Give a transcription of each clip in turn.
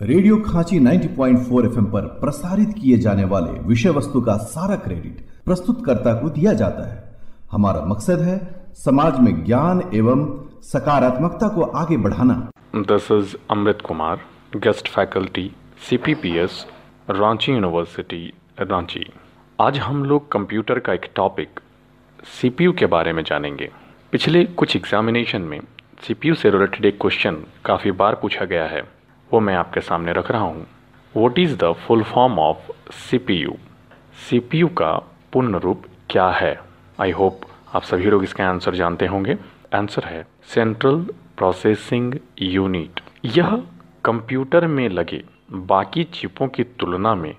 radio खांची 90.4 FM पर प्रसारित किए जाने वाले विषय वस्तु का सारा क्रेडिट प्रस्तुतकर्ता को दिया जाता है हमारा मकसद है समाज में ज्ञान एवं सकारात्मकता को आगे बढ़ाना this is Amrit Kumar guest faculty CPPS Ranchi university Ranchi आज हम लोग कंप्यूटर का एक टॉपिक सीपीयू के बारे में जानेंगे पिछले कुछ एग्जामिनेशन में सीपीयू से रिलेटेड एक क्वेश्चन काफ़ी बार पूछा गया है वो मैं आपके सामने रख रहा हूँ what is the full form of C P U C P U का पूर्ण रूप क्या है आई होप आप सभी लोग इसका आंसर जानते होंगे आंसर है सेंट्रल प्रोसेसिंग यूनिट यह कंप्यूटर में लगे बाकी चिपों की तुलना में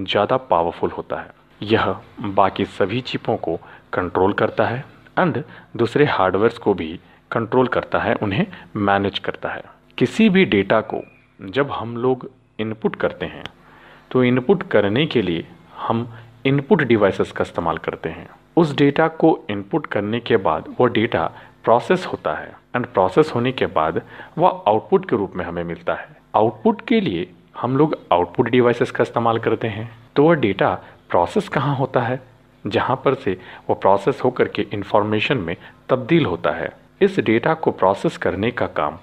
ज़्यादा पावरफुल होता है यह बाकी सभी चिपों को कंट्रोल करता है एंड दूसरे हार्डवेयर को भी कंट्रोल करता है उन्हें मैनेज करता है किसी भी डेटा को जब हम लोग इनपुट करते हैं तो इनपुट करने के लिए हम इनपुट डिवाइसेस का इस्तेमाल करते हैं उस डेटा को इनपुट करने के बाद वो डेटा प्रोसेस होता है एंड प्रोसेस होने के बाद वह आउटपुट के रूप में हमें मिलता है आउटपुट के लिए हम लोग आउटपुट डिवाइसेस का इस्तेमाल करते हैं तो वह डेटा प्रोसेस कहाँ होता है जहाँ पर से वो प्रोसेस होकर के इन्फॉर्मेशन में तब्दील होता है इस डेटा को प्रोसेस करने का काम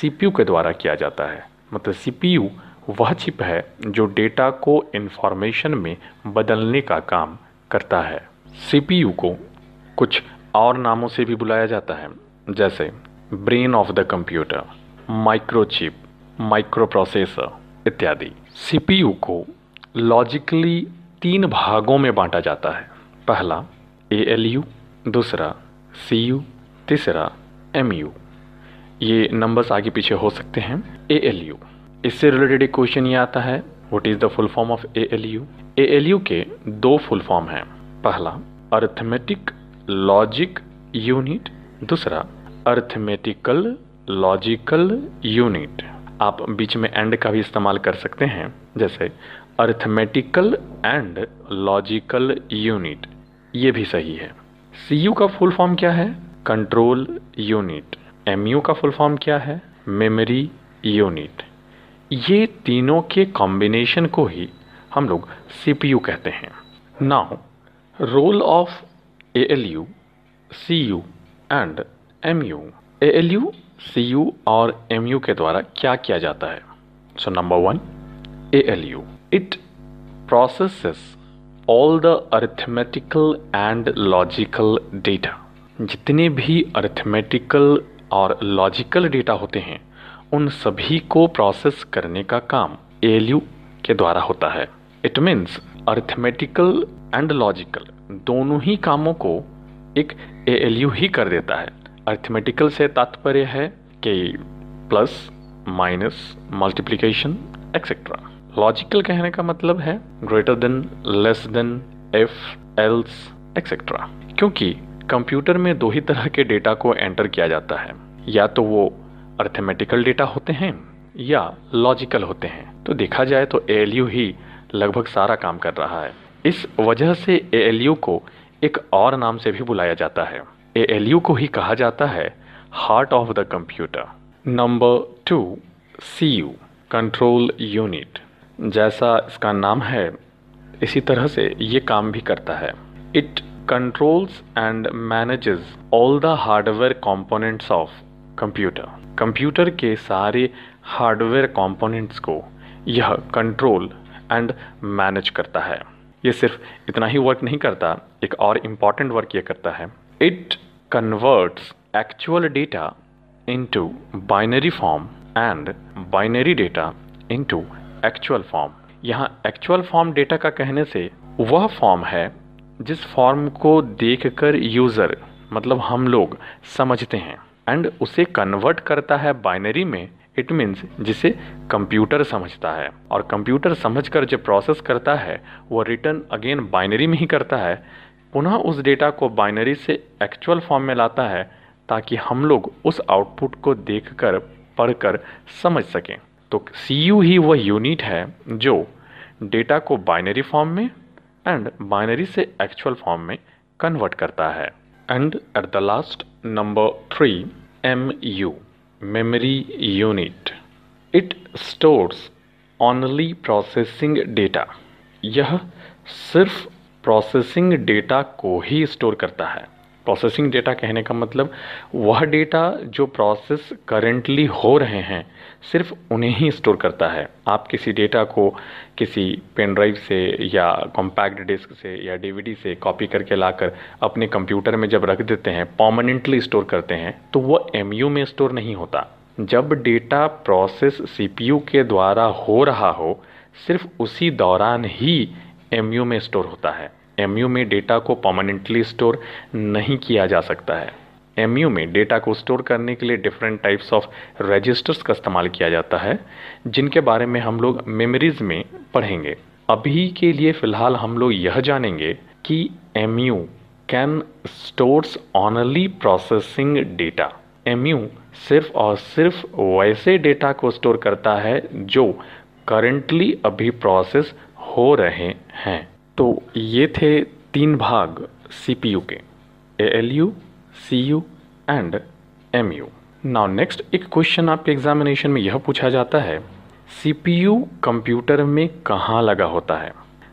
सीपीयू के द्वारा किया जाता है मतलब सी वह चिप है जो डेटा को इन्फॉर्मेशन में बदलने का काम करता है सी को कुछ और नामों से भी बुलाया जाता है जैसे brain of the computer microchip micro processor इत्यादि सी को लॉजिकली तीन भागों में बांटा जाता है पहला ए दूसरा सी तीसरा एम यू ये नंबर्स आगे पीछे हो सकते हैं ए एल यू इससे रिलेटेड एक क्वेश्चन ये आता है what is the full form of A L U A L U के दो फुल फॉर्म हैं पहला अर्थमेटिक लॉजिक यूनिट दूसरा अर्थमेटिकल लॉजिकल यूनिट आप बीच में एंड का भी इस्तेमाल कर सकते हैं जैसे अर्थमेटिकल एंड लॉजिकल यूनिट ये भी सही है सी यू का फुल फॉर्म क्या है कंट्रोल यूनिट एम का फुल फॉर्म क्या है मेमोरी यूनिट ये तीनों के कॉम्बिनेशन को ही हम लोग सी कहते हैं now role of A L U C U and M U A L U C U और एम यू के द्वारा क्या किया जाता है so number one A L U it process all the arithmetical and logical data जितने भी arithmetical और लॉजिकल डेटा होते हैं उन सभी को प्रोसेस करने का काम एएलयू के द्वारा होता है it means arithmetical and logical दोनों ही कामों को एक एएलयू ही कर देता है अर्थमेटिकल से तात्पर्य है कि plus minus multiplication etcetera logical कहने का मतलब है greater than less than if else etcetera क्योंकि कंप्यूटर में दो ही तरह के डेटा को एंटर किया जाता है या तो वो अर्थमेटिकल डेटा होते हैं या लॉजिकल होते हैं तो देखा जाए तो ए ही लगभग सारा काम कर रहा है इस वजह से ए को एक और नाम से भी बुलाया जाता है ए को ही कहा जाता है heart of the computer number two C U control unit जैसा इसका नाम है इसी तरह से ये काम भी करता है it controls and manages all the hardware components of computer computer के सारे hardware components को यह control and manage करता है ये सिर्फ इतना ही work नहीं करता एक और important work यह करता है It converts actual data into binary form and binary data into actual form यहाँ actual form data का कहने से वह form है जिस फॉर्म को देखकर यूज़र मतलब हम लोग समझते हैं एंड उसे कन्वर्ट करता है बाइनरी में इट मीन्स जिसे कंप्यूटर समझता है और कंप्यूटर समझकर जो प्रोसेस करता है वो रिटर्न अगेन बाइनरी में ही करता है पुनः उस डेटा को बाइनरी से एक्चुअल फॉर्म में लाता है ताकि हम लोग उस आउटपुट को देख कर पढ़ कर समझ सकें तो सी ही वह यूनिट है जो डेटा को बाइनरी फॉर्म में एंड बाइनरी से एक्चुअल फॉर्म में कन्वर्ट करता है and at the last number three M U memory unit it stores only processing data यह सिर्फ प्रोसेसिंग डेटा को ही स्टोर करता है प्रोसेसिंग डेटा कहने का मतलब वह डेटा जो प्रोसेस करेंटली हो रहे हैं सिर्फ उन्हें ही स्टोर करता है आप किसी डेटा को किसी पेन ड्राइव से या कॉम्पैक्ट डिस्क से या डीवीडी से कॉपी करके लाकर अपने कंप्यूटर में जब रख देते हैं पॉमनेंटली स्टोर करते हैं तो वह एम में स्टोर नहीं होता जब डेटा प्रोसेस सी के द्वारा हो रहा हो सिर्फ उसी दौरान ही एम में स्टोर होता है एम में डेटा को परमानेंटली स्टोर नहीं किया जा सकता है एम में डेटा को स्टोर करने के लिए डिफरेंट टाइप्स ऑफ रजिस्टर्स का इस्तेमाल किया जाता है जिनके बारे में हम लोग मेमोरीज में पढ़ेंगे अभी के लिए फ़िलहाल हम लोग यह जानेंगे कि M U can stores only processing data M U सिर्फ और सिर्फ वैसे डेटा को स्टोर करता है जो करंटली अभी प्रोसेस हो रहे हैं तो ये थे तीन भाग सीपीयू के A L U C U and M U now next एक क्वेश्चन आपके एग्जामिनेशन में यह पूछा जाता है सीपीयू कंप्यूटर में कहाँ लगा होता है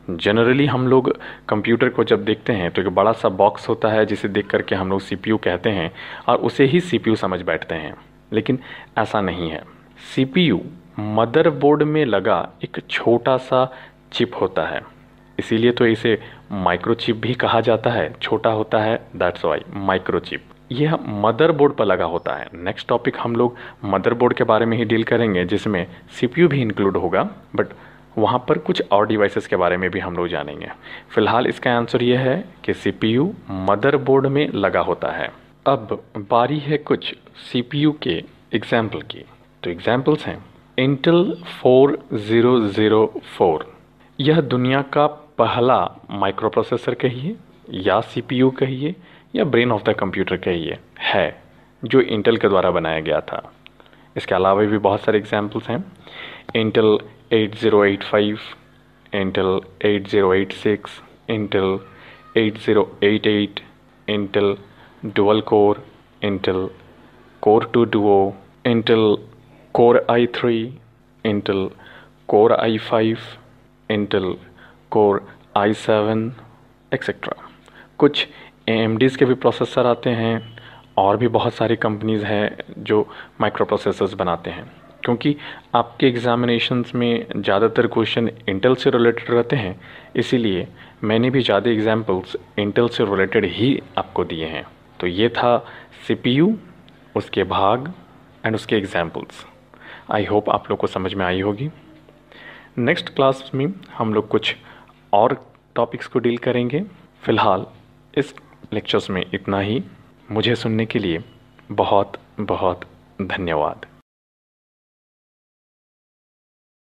जनरली हम लोग कंप्यूटर को जब देखते हैं तो एक बड़ा सा बॉक्स होता है जिसे देख करके हम लोग सीपीयू कहते हैं और उसे ही सीपीयू समझ बैठते हैं लेकिन ऐसा नहीं है सीपीयू मदरबोर्ड में लगा एक छोटा सा चिप होता है इसीलिए तो इसे माइक्रोचिप भी कहा जाता है छोटा होता है दैट्स वाई माइक्रोचिप यह मदरबोर्ड पर लगा होता है नेक्स्ट टॉपिक हम लोग मदरबोर्ड के बारे में ही डील करेंगे जिसमें सीपीयू भी इंक्लूड होगा बट वहाँ पर कुछ और डिवाइसेस के बारे में भी हम लोग जानेंगे फिलहाल इसका आंसर यह है कि सीपीयू मदरबोर्ड में लगा होता है अब बारी है कुछ सीपीयू के एग्जाम्पल की तो एग्जाम्पल्स हैं इंटल फोर यह दुनिया का पहला माइक्रोप्रोसेसर कहिए या सीपीयू कहिए या ब्रेन ऑफ द कंप्यूटर कहिए है जो इंटेल के द्वारा बनाया गया था इसके अलावा भी बहुत सारे एग्जाम्पल्स हैं Intel 8085, Intel 8086, Intel 8088, Intel dual core Intel core two duo Intel core i three Intel core i five Intel core i seven etcetera कुछ ए के भी प्रोसेसर आते हैं और भी बहुत सारी कंपनीज़ हैं जो माइक्रो प्रोसेसर्स बनाते हैं क्योंकि आपके एग्ज़ामिनेशंस में ज़्यादातर क्वेश्चन इंटेल से रिलेटेड रहते हैं इसीलिए मैंने भी ज़्यादा एग्ज़ाम्पल्स इंटेल से रिलेटेड ही आपको दिए हैं तो ये था सी उसके भाग एंड उसके एग्ज़ाम्पल्स आई होप आप लोग को समझ में आई होगी नेक्स्ट क्लास में हम लोग कुछ और टॉपिक्स को डील करेंगे फ़िलहाल इस लेक्चर्स में इतना ही मुझे सुनने के लिए बहुत बहुत धन्यवाद